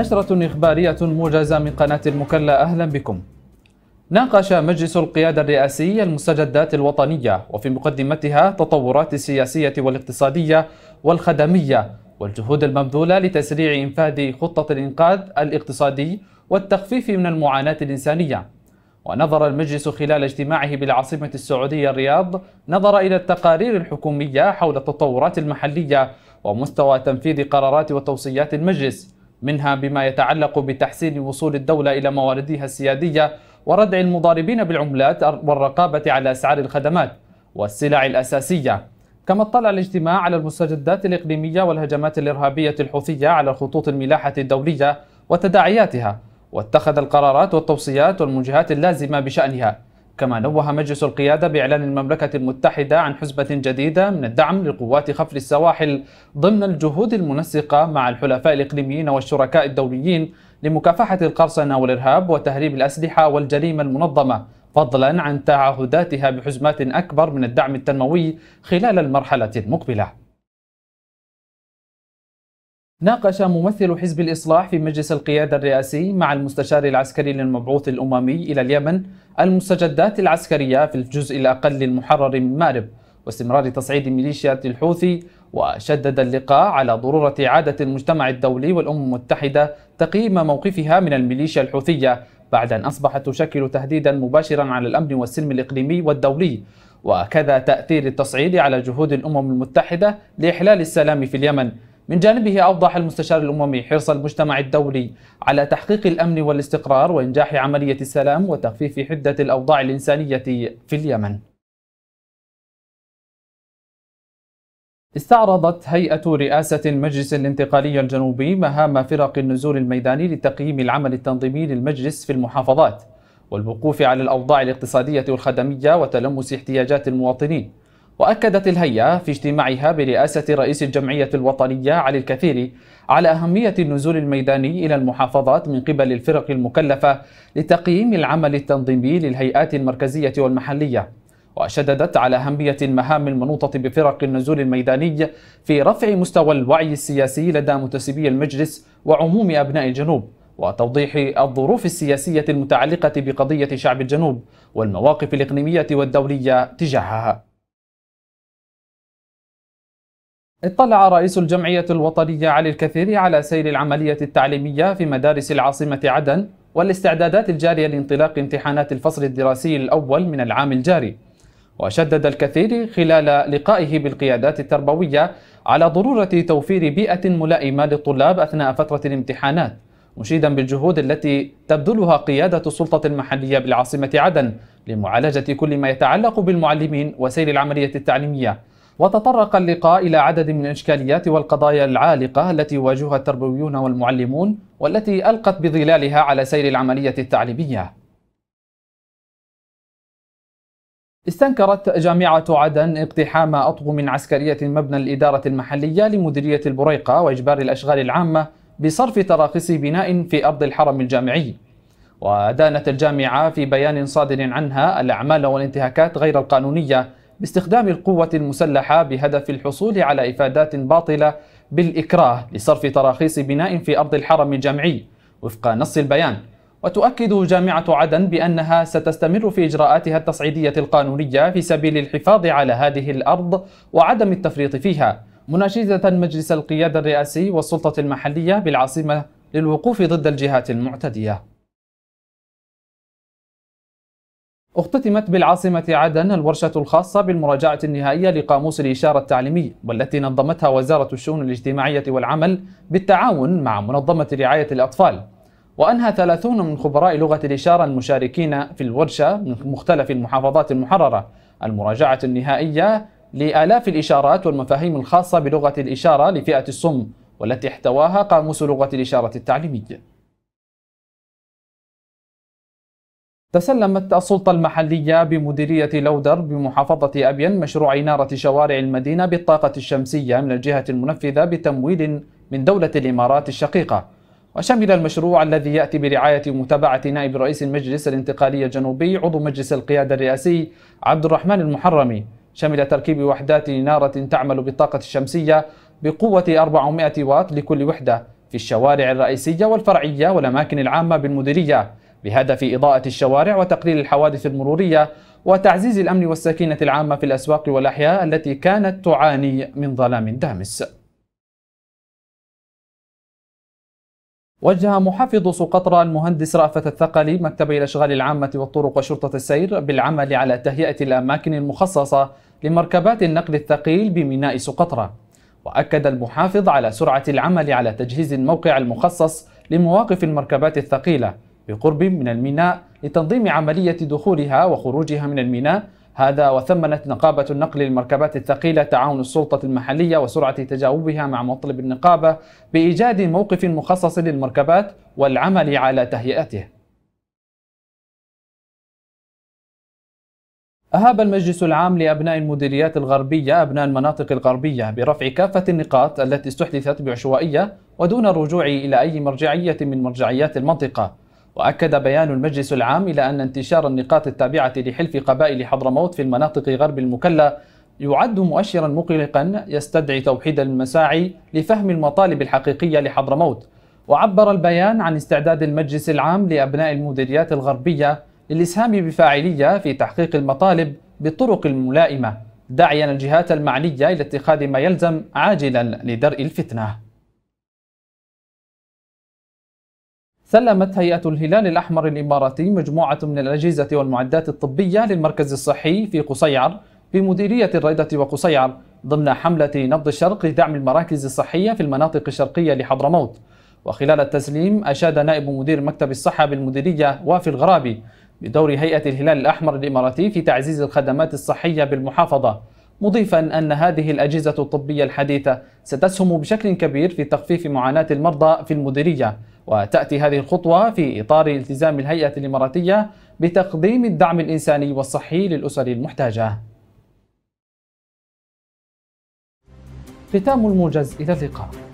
نشرة إخبارية موجزة من قناة المكلا أهلا بكم ناقش مجلس القيادة الرئاسي المستجدات الوطنية وفي مقدمتها تطورات السياسية والاقتصادية والخدمية والجهود المبذولة لتسريع إنفاذ خطة الإنقاذ الاقتصادي والتخفيف من المعاناة الإنسانية ونظر المجلس خلال اجتماعه بالعاصمة السعودية الرياض نظر إلى التقارير الحكومية حول التطورات المحلية ومستوى تنفيذ قرارات وتوصيات المجلس منها بما يتعلق بتحسين وصول الدولة إلى مواردها السيادية وردع المضاربين بالعملات والرقابة على أسعار الخدمات والسلع الأساسية كما اطلع الاجتماع على المستجدات الإقليمية والهجمات الإرهابية الحوثية على خطوط الملاحة الدولية وتداعياتها واتخذ القرارات والتوصيات والمنجهات اللازمة بشأنها كما نوه مجلس القيادة بإعلان المملكة المتحدة عن حزبة جديدة من الدعم لقوات خفر السواحل ضمن الجهود المنسقة مع الحلفاء الإقليميين والشركاء الدوليين لمكافحة القرصنة والإرهاب وتهريب الأسلحة والجريمة المنظمة فضلا عن تعهداتها بحزمات أكبر من الدعم التنموي خلال المرحلة المقبلة ناقش ممثل حزب الإصلاح في مجلس القيادة الرئاسي مع المستشار العسكري للمبعوث الأممي إلى اليمن المستجدات العسكرية في الجزء الأقل المحرر من مارب واستمرار تصعيد ميليشيات الحوثي وشدد اللقاء على ضرورة إعادة المجتمع الدولي والأمم المتحدة تقييم موقفها من الميليشيا الحوثية بعد أن أصبحت تشكل تهديدا مباشرا على الأمن والسلم الإقليمي والدولي وكذا تأثير التصعيد على جهود الأمم المتحدة لإحلال السلام في اليمن من جانبه أوضح المستشار الأممي حرص المجتمع الدولي على تحقيق الأمن والاستقرار وإنجاح عملية السلام وتخفيف حدة الأوضاع الإنسانية في اليمن استعرضت هيئة رئاسة المجلس الانتقالي الجنوبي مهام فرق النزول الميداني لتقييم العمل التنظيمي للمجلس في المحافظات والوقوف على الأوضاع الاقتصادية والخدمية وتلمس احتياجات المواطنين وأكدت الهيئة في اجتماعها برئاسة رئيس الجمعية الوطنية علي الكثير على أهمية النزول الميداني إلى المحافظات من قبل الفرق المكلفة لتقييم العمل التنظيمي للهيئات المركزية والمحلية وشددت على أهمية المهام المنوطة بفرق النزول الميداني في رفع مستوى الوعي السياسي لدى منتسبي المجلس وعموم أبناء الجنوب وتوضيح الظروف السياسية المتعلقة بقضية شعب الجنوب والمواقف الإقليمية والدولية تجاهها اطلع رئيس الجمعية الوطنية علي الكثير على سير العملية التعليمية في مدارس العاصمة عدن والاستعدادات الجارية لانطلاق امتحانات الفصل الدراسي الأول من العام الجاري وشدد الكثير خلال لقائه بالقيادات التربوية على ضرورة توفير بيئة ملائمة للطلاب أثناء فترة الامتحانات مشيدا بالجهود التي تبذلها قيادة السلطة المحلية بالعاصمة عدن لمعالجة كل ما يتعلق بالمعلمين وسير العملية التعليمية وتطرق اللقاء إلى عدد من الإشكاليات والقضايا العالقة التي يواجهها التربويون والمعلمون والتي ألقت بظلالها على سير العملية التعليمية استنكرت جامعة عدن اقتحام أطقم عسكرية مبنى الإدارة المحلية لمديرية البريقة وإجبار الأشغال العامة بصرف تراخيص بناء في أرض الحرم الجامعي ودانت الجامعة في بيان صادر عنها الأعمال والانتهاكات غير القانونية باستخدام القوة المسلحة بهدف الحصول على إفادات باطلة بالإكراه لصرف تراخيص بناء في أرض الحرم الجامعي وفق نص البيان وتؤكد جامعة عدن بأنها ستستمر في إجراءاتها التصعيدية القانونية في سبيل الحفاظ على هذه الأرض وعدم التفريط فيها مناشدة مجلس القيادة الرئاسي والسلطة المحلية بالعاصمة للوقوف ضد الجهات المعتدية اختتمت بالعاصمة عدن الورشة الخاصة بالمراجعة النهائية لقاموس الإشارة التعليمي والتي نظمتها وزارة الشؤون الاجتماعية والعمل بالتعاون مع منظمة رعاية الأطفال وأنهى 30 من خبراء لغة الإشارة المشاركين في الورشة من مختلف المحافظات المحررة المراجعة النهائية لآلاف الإشارات والمفاهيم الخاصة بلغة الإشارة لفئة الصم والتي احتواها قاموس لغة الإشارة التعليمية تسلمت السلطة المحلية بمديرية لودر بمحافظة أبين مشروع إنارة شوارع المدينة بالطاقة الشمسية من الجهة المنفذة بتمويل من دولة الإمارات الشقيقة وشمل المشروع الذي يأتي برعاية متابعة نائب رئيس المجلس الانتقالي الجنوبي عضو مجلس القيادة الرئاسي عبد الرحمن المحرمي شمل تركيب وحدات إنارة تعمل بالطاقة الشمسية بقوة 400 واط لكل وحدة في الشوارع الرئيسية والفرعية والأماكن العامة بالمديرية بهدف إضاءة الشوارع وتقليل الحوادث المرورية وتعزيز الأمن والسكينة العامة في الأسواق والأحياء التي كانت تعاني من ظلام دامس وجه محافظ سقطرى المهندس رأفت الثقلي مكتب الأشغال العامة والطرق وشرطة السير بالعمل على تهيئة الأماكن المخصصة لمركبات النقل الثقيل بميناء سقطرى وأكد المحافظ على سرعة العمل على تجهيز الموقع المخصص لمواقف المركبات الثقيلة بقرب من الميناء لتنظيم عملية دخولها وخروجها من الميناء هذا وثمنت نقابة النقل للمركبات الثقيلة تعاون السلطة المحلية وسرعة تجاوبها مع مطلب النقابة بإيجاد موقف مخصص للمركبات والعمل على تهيئته أهاب المجلس العام لأبناء المديريات الغربية أبناء المناطق الغربية برفع كافة النقاط التي استحدثت بعشوائية ودون الرجوع إلى أي مرجعية من مرجعيات المنطقة وأكد بيان المجلس العام إلى أن انتشار النقاط التابعة لحلف قبائل حضرموت في المناطق غرب المكلا يعد مؤشرا مقلقا يستدعي توحيد المساعي لفهم المطالب الحقيقية لحضرموت وعبر البيان عن استعداد المجلس العام لأبناء المديريات الغربية للإسهام بفاعلية في تحقيق المطالب بالطرق الملائمة داعيا الجهات المعنية إلى اتخاذ ما يلزم عاجلا لدرء الفتنة سلمت هيئة الهلال الأحمر الإماراتي مجموعة من الأجهزة والمعدات الطبية للمركز الصحي في قصيعر بمديرية الريدة وقصيعر ضمن حملة نبض الشرق لدعم المراكز الصحية في المناطق الشرقية لحضرموت وخلال التسليم أشاد نائب مدير مكتب الصحة بالمديرية وافي الغرابي بدور هيئة الهلال الأحمر الإماراتي في تعزيز الخدمات الصحية بالمحافظة مضيفا أن هذه الأجهزة الطبية الحديثة ستسهم بشكل كبير في تخفيف معاناة المرضى في المديرية وتأتي هذه الخطوة في إطار التزام الهيئة الإماراتية بتقديم الدعم الإنساني والصحي للأسر المحتاجة ختام الموجز إلى اللقاء